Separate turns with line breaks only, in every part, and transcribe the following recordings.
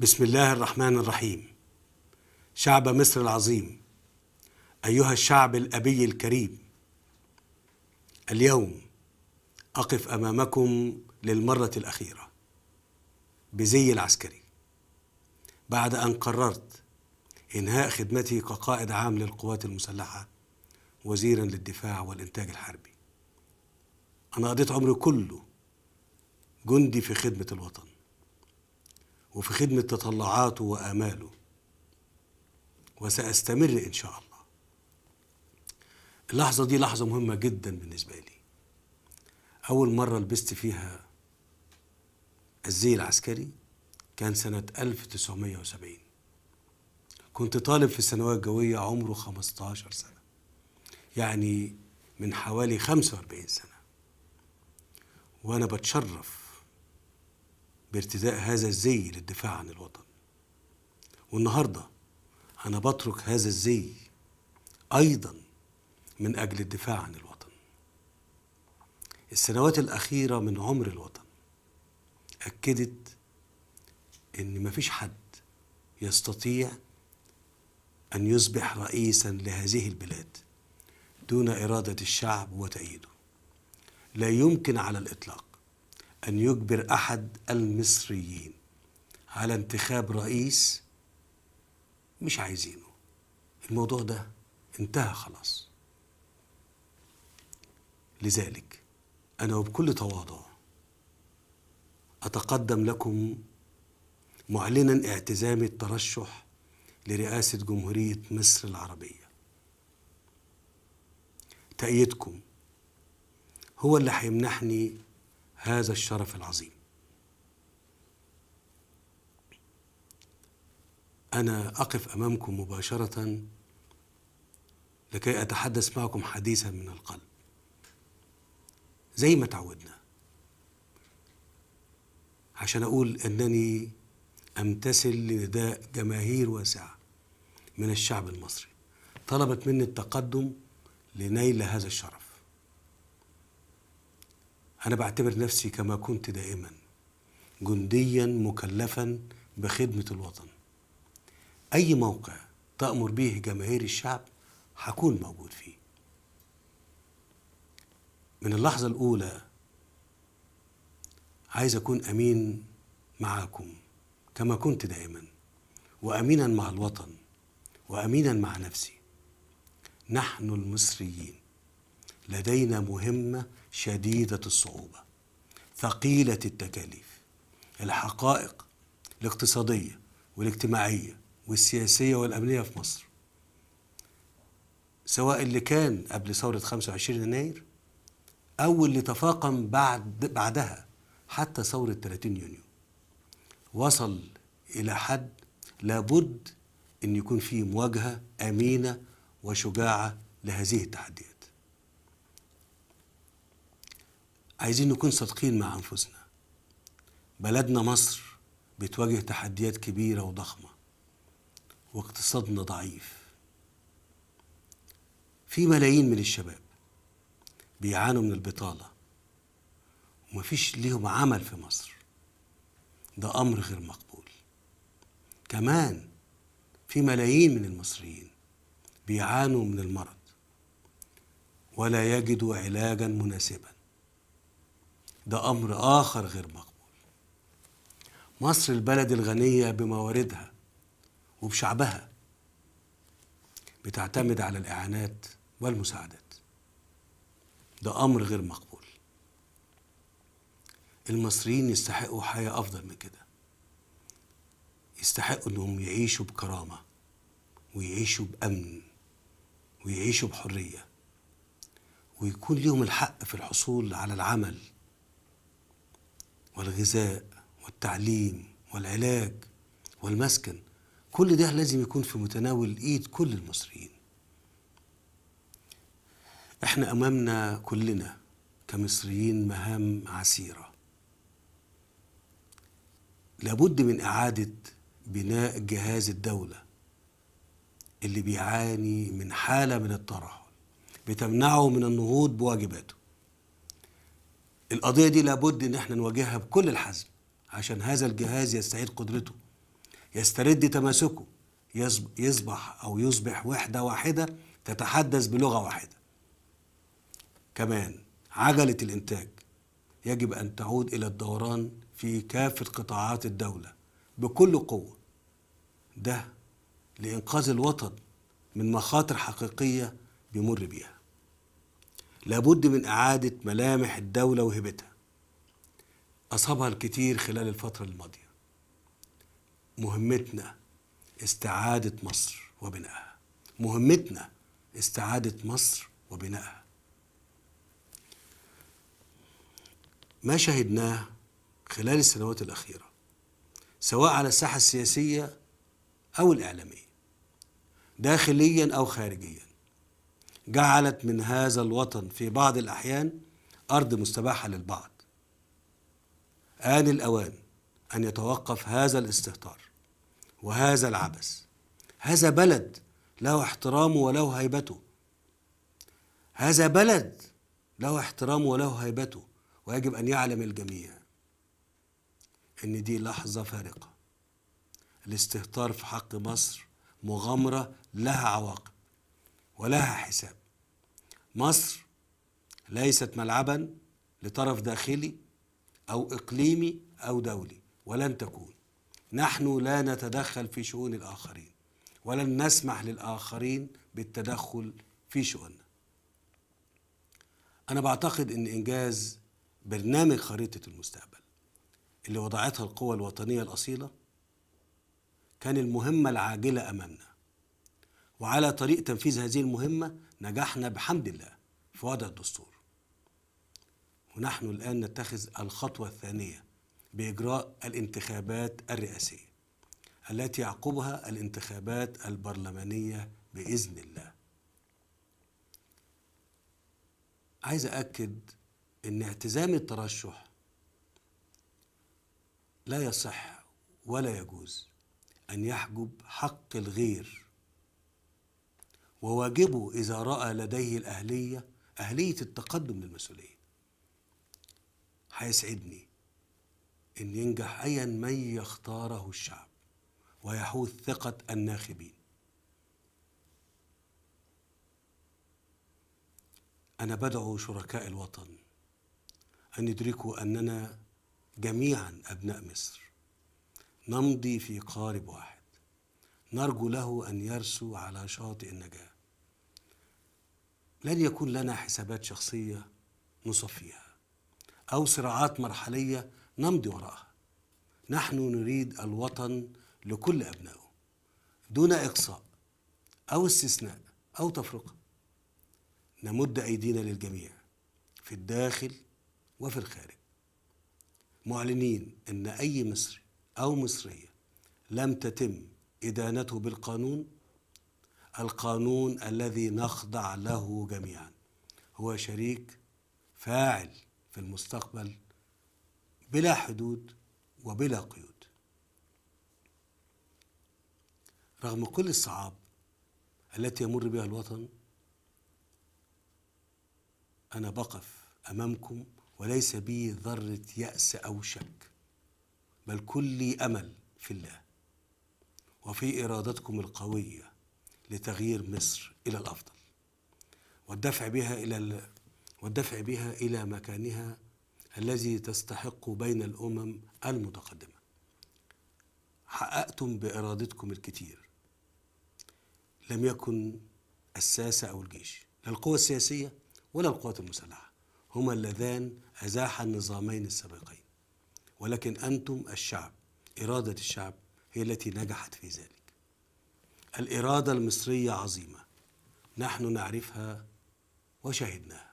بسم الله الرحمن الرحيم شعب مصر العظيم ايها الشعب الابي الكريم اليوم اقف امامكم للمره الاخيره بزي العسكري بعد ان قررت انهاء خدمتي كقائد عام للقوات المسلحه وزيرا للدفاع والانتاج الحربي انا قضيت عمري كله جندي في خدمه الوطن وفي خدمة تطلعاته وآماله وسأستمر إن شاء الله اللحظة دي لحظة مهمة جدا بالنسبة لي أول مرة لبست فيها الزي العسكري كان سنة 1970 كنت طالب في الثانوية الجوية عمره 15 سنة يعني من حوالي 45 سنة وأنا بتشرف بارتداء هذا الزي للدفاع عن الوطن والنهارده انا بترك هذا الزي ايضا من اجل الدفاع عن الوطن السنوات الاخيره من عمر الوطن اكدت ان مفيش حد يستطيع ان يصبح رئيسا لهذه البلاد دون اراده الشعب وتأييده لا يمكن على الاطلاق أن يجبر أحد المصريين على انتخاب رئيس مش عايزينه الموضوع ده انتهى خلاص لذلك أنا وبكل تواضع أتقدم لكم معلنا اعتزامي الترشح لرئاسة جمهورية مصر العربية تأييدكم هو اللي هيمنحني هذا الشرف العظيم أنا أقف أمامكم مباشرة لكي أتحدث معكم حديثا من القلب زي ما تعودنا عشان أقول أنني أمتثل لنداء جماهير واسعة من الشعب المصري طلبت مني التقدم لنيل هذا الشرف أنا بعتبر نفسي كما كنت دائما جنديا مكلفا بخدمة الوطن أي موقع تأمر به جماهير الشعب هكون موجود فيه من اللحظة الأولى عايز أكون أمين معاكم كما كنت دائما وأمينا مع الوطن وأمينا مع نفسي نحن المصريين لدينا مهمة شديدة الصعوبة ثقيلة التكاليف الحقائق الاقتصادية والاجتماعية والسياسية والأمنية في مصر سواء اللي كان قبل ثورة 25 يناير أو اللي تفاقم بعد بعدها حتى ثورة 30 يونيو وصل إلى حد لابد أن يكون فيه مواجهة أمينة وشجاعة لهذه التحديات عايزين نكون صادقين مع أنفسنا بلدنا مصر بتواجه تحديات كبيرة وضخمة واقتصادنا ضعيف في ملايين من الشباب بيعانوا من البطالة ومفيش ليهم عمل في مصر ده أمر غير مقبول كمان في ملايين من المصريين بيعانوا من المرض ولا يجدوا علاجا مناسبا ده أمر آخر غير مقبول مصر البلد الغنية بمواردها وبشعبها بتعتمد على الإعانات والمساعدات ده أمر غير مقبول المصريين يستحقوا حياة أفضل من كده يستحقوا إنهم يعيشوا بكرامة ويعيشوا بأمن ويعيشوا بحرية ويكون ليهم الحق في الحصول على العمل والغذاء والتعليم والعلاج والمسكن كل ده لازم يكون في متناول ايد كل المصريين احنا امامنا كلنا كمصريين مهام عسيره لابد من اعاده بناء جهاز الدوله اللي بيعاني من حاله من الترهل بتمنعه من النهوض بواجباته القضية دي لابد إن احنا نواجهها بكل الحزم عشان هذا الجهاز يستعيد قدرته يسترد تماسكه يصبح أو يصبح وحدة واحدة تتحدث بلغة واحدة كمان عجلة الإنتاج يجب أن تعود إلى الدوران في كافة قطاعات الدولة بكل قوة ده لإنقاذ الوطن من مخاطر حقيقية بيمر بيها لابد من إعادة ملامح الدولة وهبتها أصابها الكثير خلال الفترة الماضية مهمتنا استعادة مصر وبنائها مهمتنا استعادة مصر وبنائها ما شهدناه خلال السنوات الأخيرة سواء على الساحة السياسية أو الإعلامية داخليا أو خارجيا جعلت من هذا الوطن في بعض الأحيان أرض مستباحة للبعض آن الأوان أن يتوقف هذا الاستهتار وهذا العبث هذا بلد له احترامه وله هيبته هذا بلد له احترامه وله هيبته ويجب أن يعلم الجميع إن دي لحظة فارقة الاستهتار في حق مصر مغامرة لها عواقب ولها حساب مصر ليست ملعبا لطرف داخلي او اقليمي او دولي ولن تكون نحن لا نتدخل في شؤون الاخرين ولن نسمح للاخرين بالتدخل في شؤوننا انا بعتقد ان انجاز برنامج خريطه المستقبل اللي وضعتها القوى الوطنيه الاصيله كان المهمه العاجله امامنا وعلى طريق تنفيذ هذه المهمة نجحنا بحمد الله في وضع الدستور ونحن الآن نتخذ الخطوة الثانية بإجراء الانتخابات الرئاسية التي يعقبها الانتخابات البرلمانية بإذن الله عايز أكد أن اعتزام الترشح لا يصح ولا يجوز أن يحجب حق الغير وواجبه إذا رأى لديه الأهلية أهلية التقدم للمسؤولية هيسعدني إن ينجح أيا من يختاره الشعب ويحوز ثقة الناخبين أنا بدعو شركاء الوطن أن يدركوا أننا جميعا أبناء مصر نمضي في قارب واحد نرجو له أن يرسو على شاطئ النجاة لن يكون لنا حسابات شخصيه نصفيها او صراعات مرحليه نمضي وراءها نحن نريد الوطن لكل ابنائه دون اقصاء او استثناء او تفرقه نمد ايدينا للجميع في الداخل وفي الخارج معلنين ان اي مصري او مصريه لم تتم ادانته بالقانون القانون الذي نخضع له جميعا هو شريك فاعل في المستقبل بلا حدود وبلا قيود رغم كل الصعاب التي يمر بها الوطن أنا بقف أمامكم وليس بي ذرة يأس أو شك بل كلي أمل في الله وفي إرادتكم القوية لتغيير مصر إلى الأفضل والدفع بها إلى والدفع بها إلى مكانها الذي تستحق بين الأمم المتقدمة حققتم بإرادتكم الكثير لم يكن الساسة أو الجيش لا القوى السياسية ولا القوات المسلحة هما اللذان أزاحا النظامين السابقين ولكن أنتم الشعب إرادة الشعب هي التي نجحت في ذلك الإرادة المصرية عظيمة نحن نعرفها وشهدناها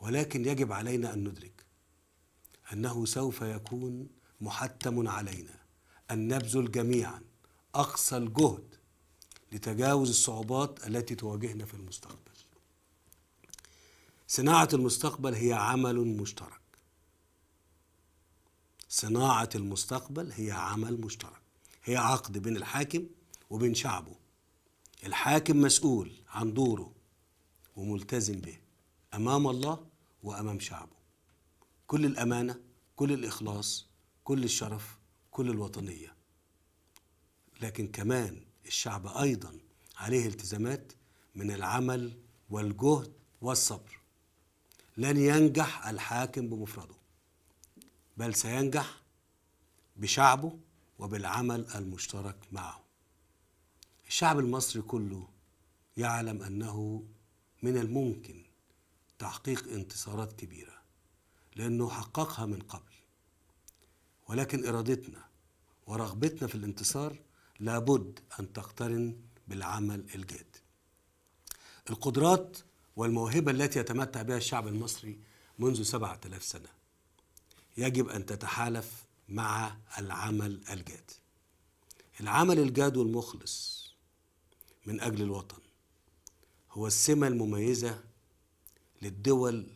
ولكن يجب علينا أن ندرك أنه سوف يكون محتم علينا أن نبذل جميعا أقصى الجهد لتجاوز الصعوبات التي تواجهنا في المستقبل صناعة المستقبل هي عمل مشترك صناعة المستقبل هي عمل مشترك هي عقد بين الحاكم وبين شعبه الحاكم مسؤول عن دوره وملتزم به أمام الله وأمام شعبه كل الأمانة كل الإخلاص كل الشرف كل الوطنية لكن كمان الشعب أيضا عليه التزامات من العمل والجهد والصبر لن ينجح الحاكم بمفرده بل سينجح بشعبه وبالعمل المشترك معه الشعب المصري كله يعلم انه من الممكن تحقيق انتصارات كبيره لانه حققها من قبل ولكن ارادتنا ورغبتنا في الانتصار لابد ان تقترن بالعمل الجاد القدرات والموهبه التي يتمتع بها الشعب المصري منذ 7000 سنه يجب ان تتحالف مع العمل الجاد العمل الجاد والمخلص من أجل الوطن هو السمة المميزة للدول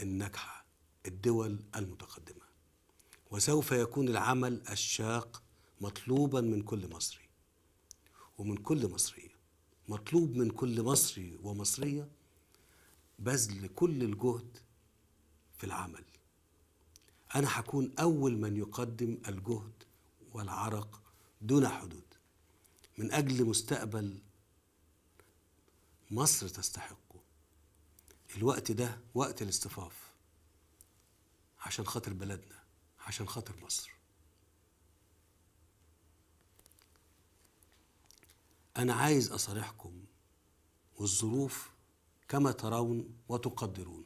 الناجحة الدول المتقدمة وسوف يكون العمل الشاق مطلوبا من كل مصري ومن كل مصرية مطلوب من كل مصري ومصرية بذل كل الجهد في العمل أنا هكون أول من يقدم الجهد والعرق دون حدود من أجل مستقبل مصر تستحقه الوقت ده وقت الاصطفاف عشان خاطر بلدنا عشان خاطر مصر أنا عايز أصارحكم والظروف كما ترون وتقدرون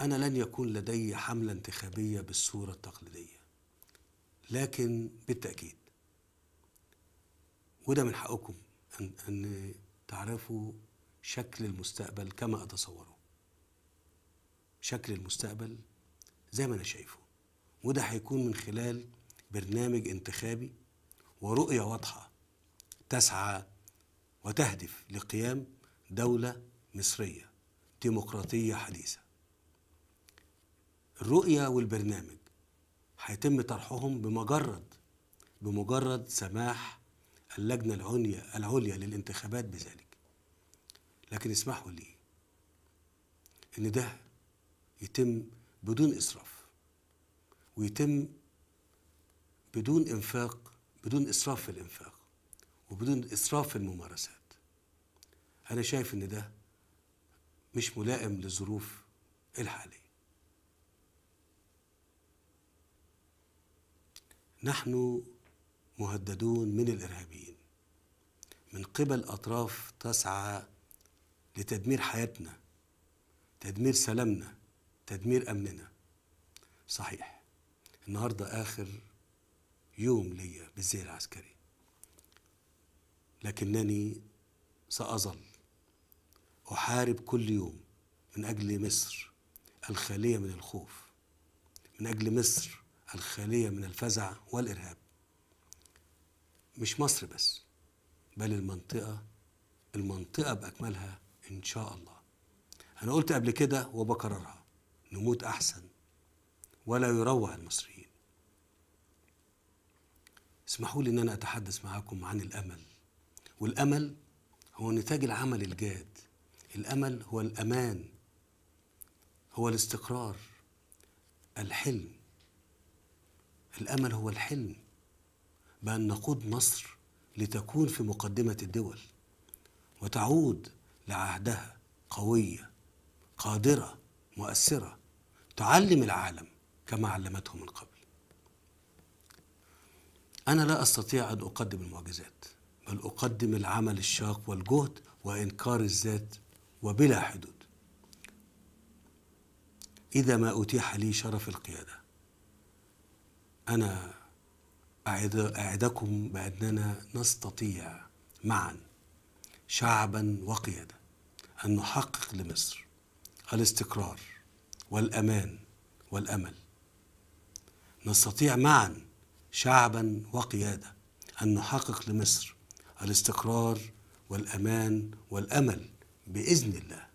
أنا لن يكون لدي حملة انتخابية بالصورة التقليدية لكن بالتأكيد وده من حقكم أن, أن تعرفوا شكل المستقبل كما أتصوره شكل المستقبل زي ما أنا شايفه وده هيكون من خلال برنامج انتخابي ورؤية واضحة تسعى وتهدف لقيام دولة مصرية ديمقراطية حديثة الرؤية والبرنامج هيتم طرحهم بمجرد بمجرد سماح اللجنة العليا العليا للانتخابات بذلك لكن اسمحوا لي ان ده يتم بدون اسراف ويتم بدون انفاق بدون اسراف في الانفاق وبدون اسراف في الممارسات انا شايف ان ده مش ملائم للظروف الحاليه نحن مهددون من الارهابيين من قبل أطراف تسعى لتدمير حياتنا تدمير سلامنا تدمير أمننا صحيح النهاردة آخر يوم ليا بالزي العسكري لكنني سأظل أحارب كل يوم من أجل مصر الخالية من الخوف من أجل مصر الخالية من الفزع والإرهاب مش مصر بس بل المنطقة المنطقة بأكملها إن شاء الله أنا قلت قبل كده وبكررها نموت أحسن ولا يروع المصريين اسمحوا لي إن أنا أتحدث معاكم عن الأمل والأمل هو نتاج العمل الجاد الأمل هو الأمان هو الاستقرار الحلم الأمل هو الحلم بأن نقود مصر لتكون في مقدمة الدول وتعود لعهدها قوية قادرة مؤثرة تعلم العالم كما علمته من قبل أنا لا أستطيع أن أقدم المعجزات بل أقدم العمل الشاق والجهد وإنكار الذات وبلا حدود إذا ما أتيح لي شرف القيادة أنا أعد أعدكم بأننا نستطيع معا شعبا وقيادة أن نحقق لمصر الاستقرار والأمان والأمل نستطيع معا شعبا وقيادة أن نحقق لمصر الاستقرار والأمان والأمل بإذن الله